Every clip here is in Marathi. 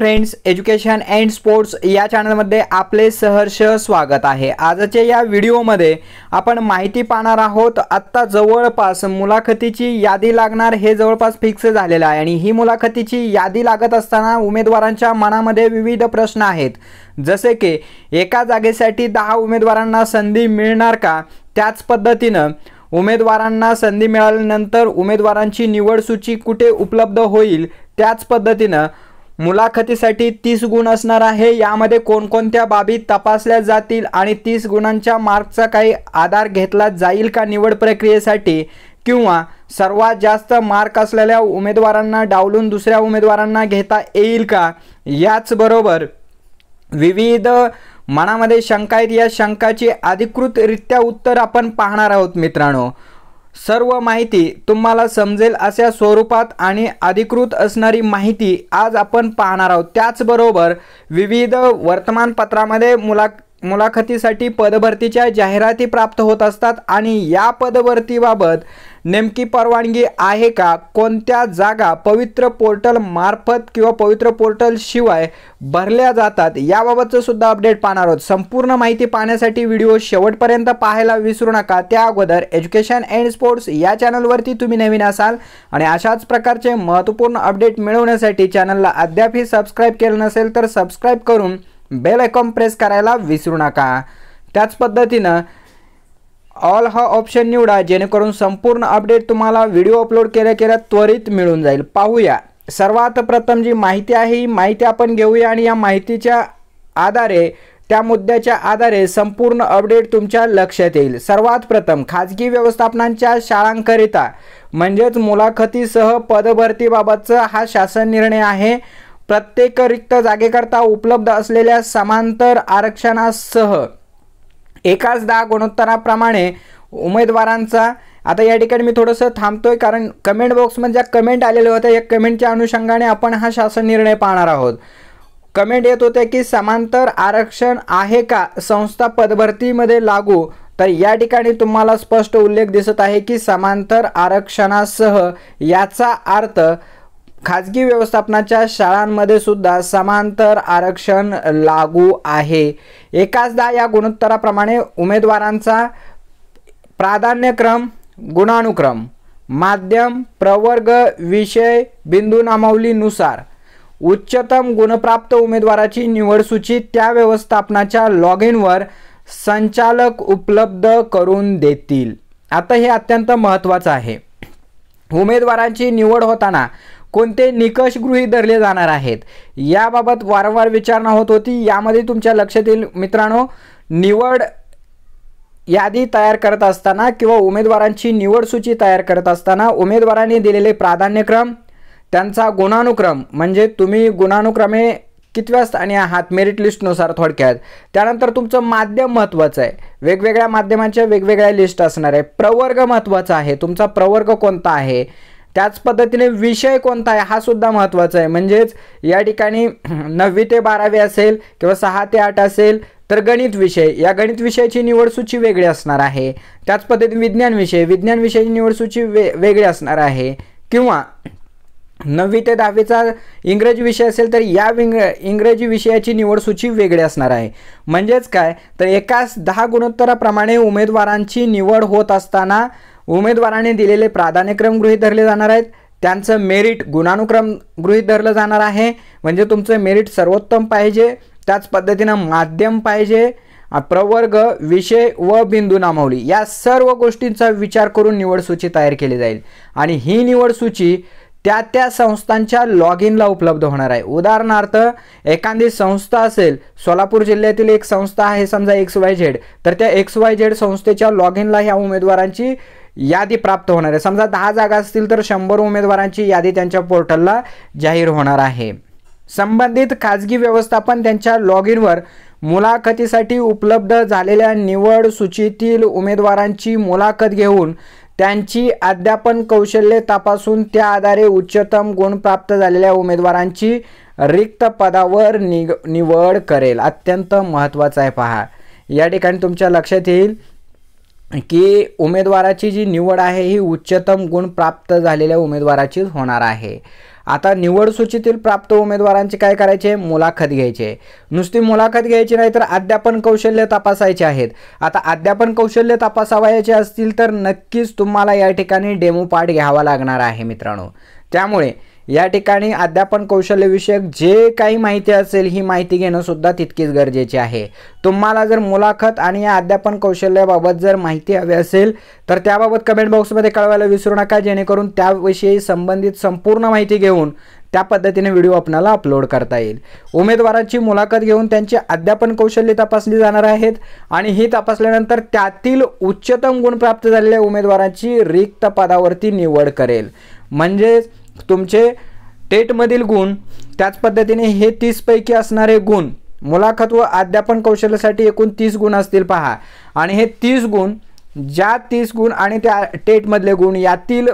फ्रेंड्स एज्युकेशन अँड स्पोर्ट्स या चॅनलमध्ये आपले सहर्ष स्वागत आहे आजच्या या व्हिडिओमध्ये आपण माहिती पाहणार आहोत आत्ता जवळपास मुलाखतीची यादी लागणार हे जवळपास फिक्स झालेलं आहे आणि ही मुलाखतीची यादी लागत असताना उमेदवारांच्या मनामध्ये विविध प्रश्न आहेत जसे की एका जागेसाठी दहा उमेदवारांना संधी मिळणार का त्याच पद्धतीनं उमेदवारांना संधी मिळाल्यानंतर उमेदवारांची निवड सूची कुठे उपलब्ध होईल त्याच पद्धतीनं मुलाखतीसाठी तीस गुण असणार आहे यामध्ये कोणकोणत्या बाबी तपासल्या जातील आणि तीस गुणांच्या मार्कचा काही आधार घेतला जाईल का निवड प्रक्रियेसाठी किंवा सर्वात जास्त मार्क असलेल्या उमेदवारांना डावलून दुसऱ्या उमेदवारांना घेता येईल का याचबरोबर विविध मनामध्ये शंका आहेत या शंकाची अधिकृतरित्या उत्तर आपण पाहणार आहोत मित्रांनो सर्व माहिती तुम्हाला समजेल अशा स्वरूपात आणि अधिकृत असणारी माहिती आज आपण पाहणार आहोत त्याचबरोबर विविध वर्तमानपत्रामध्ये मुला मुलाखतीसाठी पदभरतीच्या जाहिराती प्राप्त होत असतात आणि या पदभरतीबाबत नेमकी परवानगी आहे का कोणत्या जागा पवित्र पोर्टल मार्फत किंवा पवित्र पोर्टल शिवाय भरल्या जातात याबाबतचं सुद्धा अपडेट पाहणार आहोत संपूर्ण माहिती पाहण्यासाठी व्हिडिओ शेवटपर्यंत पाहायला विसरू नका त्या अगोदर एज्युकेशन अँड स्पोर्ट्स या चॅनलवरती तुम्ही नवीन असाल आणि अशाच प्रकारचे महत्त्वपूर्ण अपडेट मिळवण्यासाठी चॅनलला अद्यापही सबस्क्राईब केलं नसेल तर सबस्क्राईब करून बेल आयकॉन प्रेस करायला विसरू नका त्याच पद्धतीनं ऑल हा ऑप्शन निवडा जेणेकरून संपूर्ण अपडेट तुम्हाला व्हिडिओ अपलोड केल्या केल्या त्वरित मिळून जाईल पाहूया सर्वात प्रथम जी माहिती आहे ही माहिती आपण घेऊया आणि या माहितीच्या आधारे त्या मुद्द्याच्या आधारे संपूर्ण अपडेट तुमच्या लक्षात येईल सर्वात प्रथम खाजगी व्यवस्थापनांच्या शाळांकरिता म्हणजेच मुलाखतीसह पदभरतीबाबतचा हा शासन निर्णय आहे प्रत्येक रिक्त जागेकरता उपलब्ध असलेल्या समांतर आरक्षणासह एकाच दहा गुणोत्तराप्रमाणे उमेदवारांचा आता या ठिकाणी मी थोडंसं थांबतोय कारण कमेंट बॉक्समध्ये ज्या कमेंट आलेल्या होत्या या कमेंटच्या अनुषंगाने आपण हा शासन निर्णय पाहणार आहोत कमेंट येत होते की समांतर आरक्षण आहे का संस्था पदभरतीमध्ये लागू तर या ठिकाणी तुम्हाला स्पष्ट उल्लेख दिसत आहे की समांतर आरक्षणासह याचा अर्थ खाजगी व्यवस्थापनाच्या शाळांमध्ये सुद्धा समांतर आरक्षण लागू आहे एकाचदा या गुणोत्तराप्रमाणे उमेदवारांचा प्राधान्यक्रम गुणानुक्रम माध्यम प्रवर्ग विषय बिंदू नामावलीनुसार उच्चतम गुणप्राप्त उमेदवाराची निवडसूची त्या व्यवस्थापनाच्या लॉग इनवर संचालक उपलब्ध करून देतील आता हे अत्यंत महत्त्वाचं आहे उमेदवारांची निवड होताना कोणते निकष गृहीत धरले जाणार आहेत याबाबत वारंवार विचारणा होत होती यामध्ये तुमच्या लक्षात येईल मित्रांनो निवड यादी तयार करत असताना किंवा उमेदवारांची निवड सूची तयार करत असताना उमेदवारांनी दिलेले प्राधान्यक्रम त्यांचा गुणानुक्रम म्हणजे तुम्ही गुणानुक्रमे कितव्या स्थानी आहात मेरिट लिस्टनुसार थोडक्यात त्यानंतर तुमचं माध्यम महत्त्वाचं आहे वेगवेगळ्या माध्यमांच्या वेगवेगळ्या लिस्ट असणार आहे प्रवर्ग महत्त्वाचा आहे तुमचा प्रवर्ग कोणता आहे त्याच पद्धतीने विषय कोणता आहे हा सुद्धा महत्त्वाचा आहे म्हणजेच या ठिकाणी नववी ते बारावी असेल किंवा सहा ते आठ असेल तर गणित विषय या गणित विषयाची निवडसूची वेगळी असणार आहे त्याच पद्धतीने विज्ञान विषय विज्ञान विषयाची निवडसूची वे वेगळी असणार आहे किंवा नववी ते दहावीचा इंग्रजी विषय असेल तर या विंग इंग्रजी विषयाची निवडसूची वेगळी असणार आहे म्हणजेच काय तर एकाच दहा गुणोत्तराप्रमाणे उमेदवारांची निवड होत असताना उमेदवारांनी दिलेले प्राधान्यक्रम गृहीत धरले जाणार आहेत त्यांचं मेरिट गुणानुक्रम गृहीत धरलं जाणार आहे म्हणजे तुमचं मेरिट सर्वोत्तम पाहिजे त्याच पद्धतीनं माध्यम पाहिजे प्रवर्ग विषय व बिंदू नामावली या सर्व गोष्टींचा विचार करून निवड सूची तयार केली जाईल आणि ही निवड सूची त्या त्या संस्थांच्या लॉग इनला उपलब्ध होणार आहे उदाहरणार्थ एखादी संस्था असेल सोलापूर जिल्ह्यातील एक संस्था आहे समजा एक्स वाय झेड तर त्या एक्स वाय झेड संस्थेच्या लॉग इनला ह्या उमेदवारांची यादी प्राप्त होणार आहे समजा दहा जागा असतील तर शंभर उमेदवारांची यादी त्यांच्या पोर्टलला जाहीर होणार आहे संबंधित खाजगी व्यवस्थापन त्यांच्या लॉग इनवर मुलाखतीसाठी उपलब्ध झालेल्या निवड सूचीतील उमेदवारांची मुलाखत घेऊन त्यांची अध्यापन कौशल्ये तपासून त्या आधारे उच्चतम गुण प्राप्त झालेल्या उमेदवारांची रिक्त पदावर निग निवड करेल अत्यंत महत्त्वाचं आहे पहा या ठिकाणी तुमच्या लक्षात येईल की उमेदवाराची जी निवड आहे ही उच्चतम गुण प्राप्त झालेल्या उमेदवाराचीच होणार आहे आता निवड सूचीतील प्राप्त उमेदवारांची काय करायचे मुलाखत घ्यायचे नुसती मुलाखत घ्यायची नाही तर अध्यापन कौशल्य तपासायचे आहेत आता अध्यापन कौशल्य तपासावायचे असतील तर नक्कीच तुम्हाला या ठिकाणी डेमो पार्ट घ्यावा लागणार आहे मित्रांनो त्यामुळे या ठिकाणी अध्यापन कौशल्यविषयक जे काही माहिती असेल ही माहिती घेणं सुद्धा तितकीच गरजेची आहे तुम्हाला जर मुलाखत आणि या अध्यापन कौशल्याबाबत जर माहिती हवी असेल तर त्याबाबत कमेंट बॉक्समध्ये कळवायला विसरू नका जेणेकरून त्याविषयी संबंधित संपूर्ण माहिती घेऊन त्या पद्धतीने व्हिडिओ आपणाला अपलोड करता येईल उमेदवारांची मुलाखत घेऊन त्यांची अध्यापन कौशल्य तपासली जाणार आहेत आणि ही तपासल्यानंतर त्यातील उच्चतम गुण प्राप्त झालेल्या उमेदवारांची रिक्त पदावरती निवड करेल म्हणजेच तुमचे टेटमधील गुण त्याच पद्धतीने हे तीसपैकी असणारे गुण मुलाखत व अध्यापन कौशल्यासाठी एकूण तीस गुण असतील पहा आणि हे तीस गुण ज्या तीस गुण आणि त्या टेटमधले गुण यातील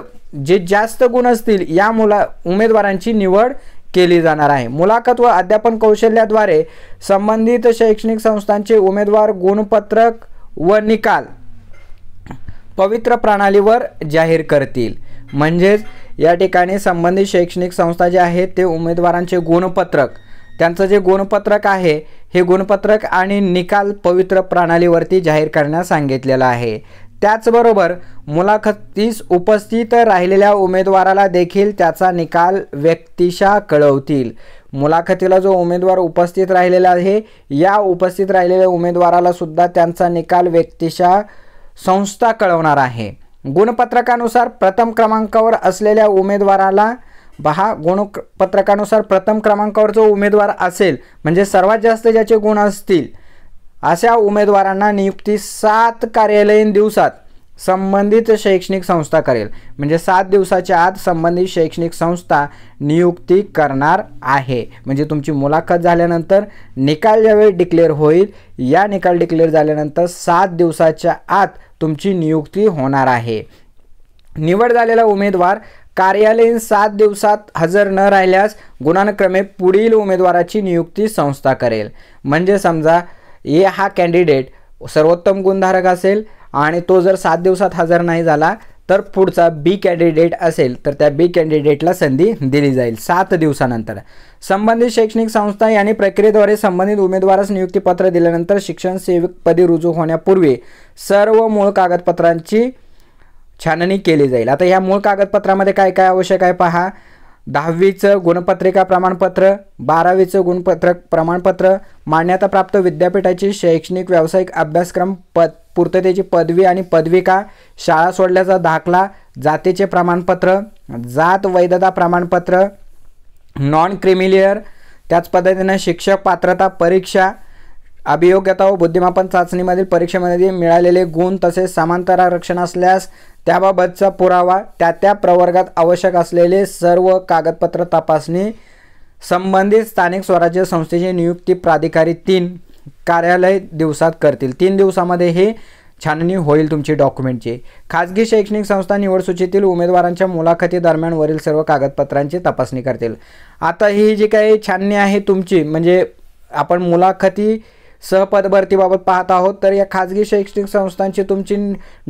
जे जास्त गुण असतील या मुला उमेदवारांची निवड केली जाणार आहे मुलाखत व अध्यापन कौशल्याद्वारे संबंधित शैक्षणिक संस्थांचे उमेदवार गुणपत्रक व निकाल पवित्र प्रणालीवर जाहीर करतील म्हणजेच या ठिकाणी संबंधित शैक्षणिक संस्था जे आहेत ते उमेदवारांचे गुणपत्रक त्यांचं जे गुणपत्रक आहे हे गुणपत्रक आणि निकाल पवित्र प्रणालीवरती जाहीर करण्यास सांगितलेलं आहे त्याचबरोबर मुलाखतीस उपस्थित राहिलेल्या उमेदवाराला देखील त्याचा निकाल व्यक्तिशा कळवतील मुलाखतीला जो उमेदवार उपस्थित राहिलेला आहे या उपस्थित राहिलेल्या उमेदवारालासुद्धा त्यांचा निकाल व्यक्तिशा संस्था कळवणार आहे गुणपत्रकानुसार प्रथम क्रमांकावर असलेल्या उमेदवाराला बहा गुणपत्रकानुसार प्रथम क्रमांकावर जो उमेदवार असेल म्हणजे सर्वात जास्त ज्याचे गुण असतील अशा उमेदवारांना नियुक्ती सात कार्यालयीन दिवसात संबंधित शैक्षणिक संस्था करेल म्हणजे सात दिवसाच्या आत संबंधित शैक्षणिक संस्था नियुक्ती करणार आहे म्हणजे तुमची मुलाखत झाल्यानंतर निकाल ज्यावेळी डिक्लेअर होईल या निकाल डिक्लेअर झाल्यानंतर सात दिवसाच्या आत तुमची नियुक्ती होणार आहे निवड झालेला उमेदवार कार्यालयीन सात दिवसात हजर न राहिल्यास गुणानक्रमे पुढील उमेदवाराची नियुक्ती संस्था करेल म्हणजे समजा ये हा कॅन्डिडेट सर्वोत्तम गुणधारक असेल आणि तो जर सात दिवसात हजर नाही झाला तर पुढचा बी कॅन्डिडेट असेल तर त्या बी कॅन्डिडेटला संधी दिली जाईल सात दिवसानंतर संबंधित शैक्षणिक संस्था यांनी प्रक्रियेद्वारे संबंधित उमेदवारास नियुक्तीपत्र दिल्यानंतर शिक्षण सेवकपदी रुजू होण्यापूर्वी सर्व मूळ कागदपत्रांची छाननी केली जाईल आता ह्या मूळ कागदपत्रामध्ये काय काय आवश्यक आहे पहा दहावीचं गुणपत्रिका प्रमाणपत्र बारावीचं गुणपत्रक प्रमाणपत्र मान्यताप्राप्त विद्यापीठाची शैक्षणिक व्यावसायिक अभ्यासक्रम पद पूर्ततेची पदवी आणि पदविका शाळा सोडल्याचा दाखला जातीचे प्रमाणपत्र जात वैधता प्रमाणपत्र नॉन क्रिमिलियर त्याच पद्धतीनं शिक्षक पात्रता परीक्षा अभियोग्यता व बुद्धिमापन चाचणीमधील परीक्षेमध्ये मिळालेले गुण तसेच समांतर आरक्षण असल्यास त्याबाबतचा पुरावा त्या त्या प्रवर्गात आवश्यक असलेले सर्व कागदपत्र तपासणी संबंधित स्थानिक स्वराज्य संस्थेची नियुक्ती प्राधिकारी तीन कार्यालय दिवसात करतील तीन दिवसामध्ये हे छाननी होईल तुमची डॉक्युमेंटची खाजगी शैक्षणिक संस्था निवड सूचीतील उमेदवारांच्या मुलाखती वरील सर्व कागदपत्रांची तपासणी करतील आता ही जी काही छाननी आहे तुमची म्हणजे आपण मुलाखती सहपदभरतीबाबत पाहत आहोत तर या खाजगी शैक्षणिक संस्थांची तुमची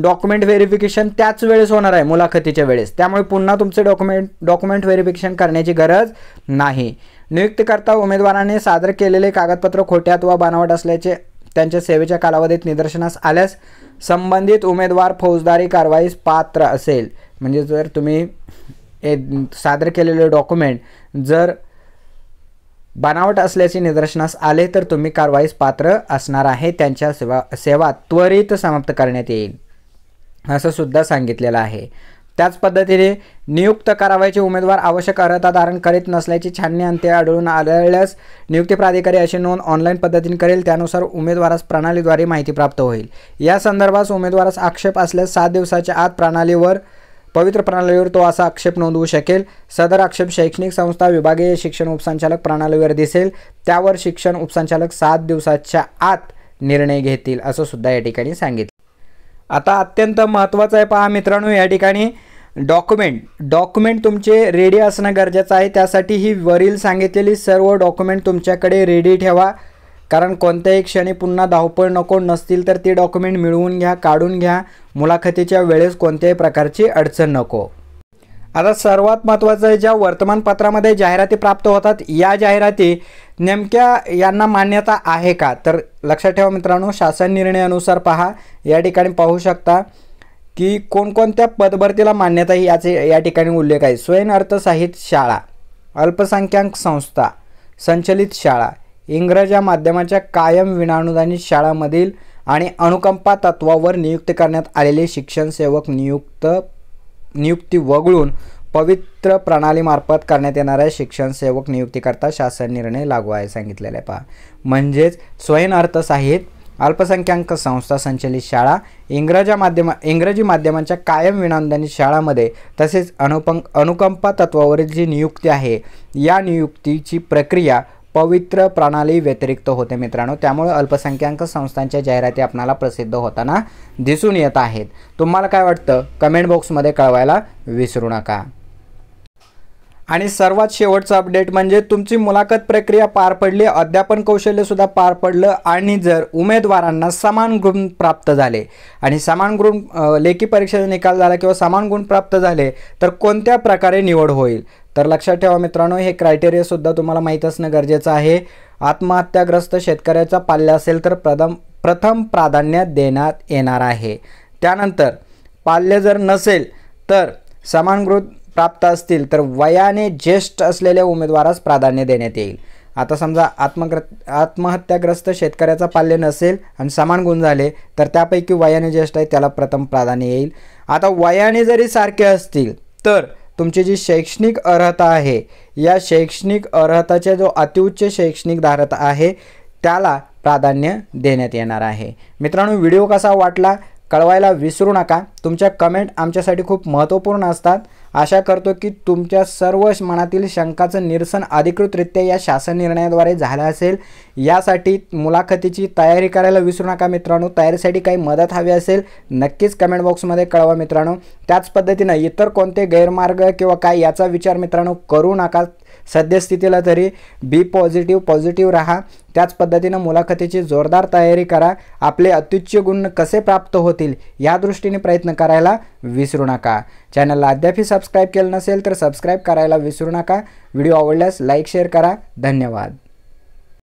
डॉक्युमेंट व्हेरिफिकेशन त्याच वेळेस होणार आहे मुलाखतीच्या वेळेस त्यामुळे पुन्हा तुमचे डॉक्युमेंट डॉक्युमेंट व्हेरिफिकेशन करण्याची गरज नाही नियुक्तीकरता उमेदवाराने सादर केलेले कागदपत्र खोट्यात वा बनावट असल्याचे त्यांच्या सेवेच्या कालावधीत निदर्शनास आल्यास संबंधित उमेदवार फौजदारी कारवाईस पात्र असेल म्हणजे जर तुम्ही सादर केलेले डॉक्युमेंट जर बनावट असल्याचे निदर्शनास आले तर तुम्ही कारवाईस पात्र असणार आहे त्यांच्या सेवा सेवा त्वरित समाप्त करण्यात येईल असं सुद्धा सांगितलेलं आहे त्याच पद्धतीने नियुक्त कारवाईचे उमेदवार आवश्यक अर्हता धारण करीत नसल्याची छाननी अंत्य आढळून आढळल्यास नियुक्ती प्राधिकारी अशी नोंद ऑनलाईन पद्धतीने करेल त्यानुसार उमेदवारास प्रणालीद्वारे माहिती प्राप्त होईल या संदर्भास उमेदवारास आक्षेप असल्यास सात दिवसाच्या आत प्रणालीवर पवित्र प्रणालीवर तो असा आक्षेप नोंदवू शकेल सदर आक्षेप शैक्षणिक संस्था विभागीय शिक्षण उपसंचालक प्रणालीवर दिसेल त्यावर शिक्षण उपसंचालक सात दिवसाच्या आत निर्णय घेतील असं सुद्धा या ठिकाणी सांगितलं आता अत्यंत महत्त्वाचं आहे पहा मित्रांनो या ठिकाणी डॉक्युमेंट डॉक्युमेंट तुमचे रेडी असणं गरजेचं आहे त्यासाठी ही वरील सांगितलेली सर्व डॉक्युमेंट तुमच्याकडे रेडी ठेवा कारण कोणत्याही क्षणी पुन्हा धावपळ नको नसतील तर ती डॉक्युमेंट मिळवून घ्या काढून घ्या मुलाखतीच्या वेळेस कोणत्याही प्रकारची अडचण नको आता सर्वात महत्त्वाचं आहे ज्या वर्तमानपत्रामध्ये जाहिराती प्राप्त होतात या जाहिराती नेमक्या यांना मान्यता आहे का तर लक्षात ठेवा मित्रांनो शासन निर्णयानुसार पहा या ठिकाणी पाहू शकता की कोणकोणत्या पदभरतीला मान्यता ही याचे या ठिकाणी उल्लेख आहे स्वयं अर्थसाहित शाळा अल्पसंख्याक संस्था संचलित शाळा इंग्रजा माध्यमाच्या कायम विनानुदानित शाळांमधील आणि अनुकंपा तत्वावर नियुक्त करण्यात आलेले शिक्षण सेवक नियुक्त नियुक्ती वगळून पवित्र प्रणालीमार्फत करण्यात येणाऱ्या शिक्षण सेवक नियुक्तीकरता शासन निर्णय लागू आहे सांगितलेले पहा म्हणजेच स्वयं अर्थसाहित अल्पसंख्याक संस्था संचलित शाळा इंग्रजा माध्यमा इंग्रजी माध्यमांच्या कायम विनामदानी शाळामध्ये तसेच अनुपं अनुकंपा तत्वावरील जी नियुक्ती आहे या नियुक्तीची प्रक्रिया पवित्र प्रणाली व्यतिरिक्त होते मित्रांनो त्यामुळे अल्पसंख्याक संस्थांच्या जाहिराती आपणाला प्रसिद्ध होताना दिसून येत आहेत तुम्हाला काय वाटतं कमेंट बॉक्समध्ये कळवायला विसरू नका आणि सर्वात शेवटचं अपडेट म्हणजे तुमची मुलाखत प्रक्रिया पार पडली अध्यापन कौशल्यसुद्धा पार पडलं आणि जर उमेदवारांना समान गुण प्राप्त झाले आणि समान गुण लेखी परीक्षेचा निकाल झाला किंवा समान गुण प्राप्त झाले तर कोणत्या प्रकारे निवड होईल तर लक्षात ठेवा मित्रांनो हे क्रायटेरियासुद्धा तुम्हाला माहीत असणं गरजेचं आहे आत्महत्याग्रस्त शेतकऱ्याचा पाल्य असेल तर प्रथम प्रथम प्राधान्य देण्यात येणार आहे त्यानंतर पाल्य जर नसेल तर समान गुण प्राप्त असतील तर वयाने ज्येष्ठ असलेल्या उमेदवारास प्राधान्य देण्यात येईल आता समजा आत्मग्र आत्महत्याग्रस्त शेतकऱ्याचा पाल्य नसेल आणि समान गुण झाले तर त्यापैकी वयाने ज्येष्ठ आहे त्याला प्रथम प्राधान्य येईल आता वयाने जरी सारखे असतील तर तुमची जी शैक्षणिक अर्हता आहे या शैक्षणिक अर्हताच्या जो अतिउच्च शैक्षणिक धारता आहे त्याला प्राधान्य देण्यात येणार आहे मित्रांनो व्हिडिओ कसा वाटला कळवायला विसरू नका तुमच्या कमेंट आमच्यासाठी खूप महत्त्वपूर्ण असतात आशा करतो की तुमच्या सर्व मनातील शंकाचं निरसन अधिकृतरित्या या शासन निर्णयाद्वारे झालं असेल यासाठी मुलाखतीची तयारी करायला विसरू नका मित्रांनो तयारीसाठी काही मदत हवी असेल नक्कीच कमेंट बॉक्समध्ये कळवा मित्रांनो त्याच पद्धतीनं इतर कोणते गैरमार्ग किंवा काय याचा विचार मित्रांनो करू नका सद्यस्थितीला तरी बी पॉझिटिव्ह पॉझिटिव्ह राहा त्याच पद्धतीनं मुलाखतीची जोरदार तयारी करा आपले अत्युच्च गुण कसे प्राप्त होतील या दृष्टीने प्रयत्न करायला विसरू नका चॅनलला अद्यापही सबस्क्राईब केलं नसेल तर सबस्क्राईब करायला विसरू नका व्हिडिओ आवडल्यास लाईक शेअर करा धन्यवाद